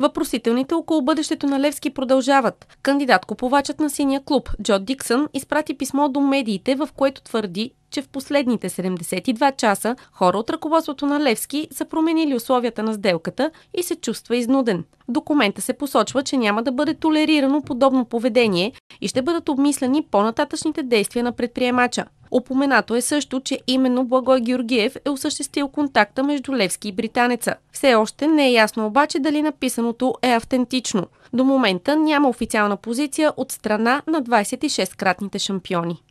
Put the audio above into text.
Въпросителните около бъдещето на Левски продължават. Кандидат-купувачът на синия клуб Джо Диксън изпрати писмо до медиите, в което твърди, че в последните 72 часа хора от ръководството на Левски са променили условията на сделката и се чувства изнуден. В документа се посочва, че няма да бъде толерирано подобно поведение и ще бъдат обмислени по-нататъчните действия на предприемача. Опоменато е също, че именно Благой Георгиев е осъществил контакта между Левски и британеца. Все още не е ясно обаче дали написаното е автентично. До момента няма официална позиция от страна на 26-кратните шампиони.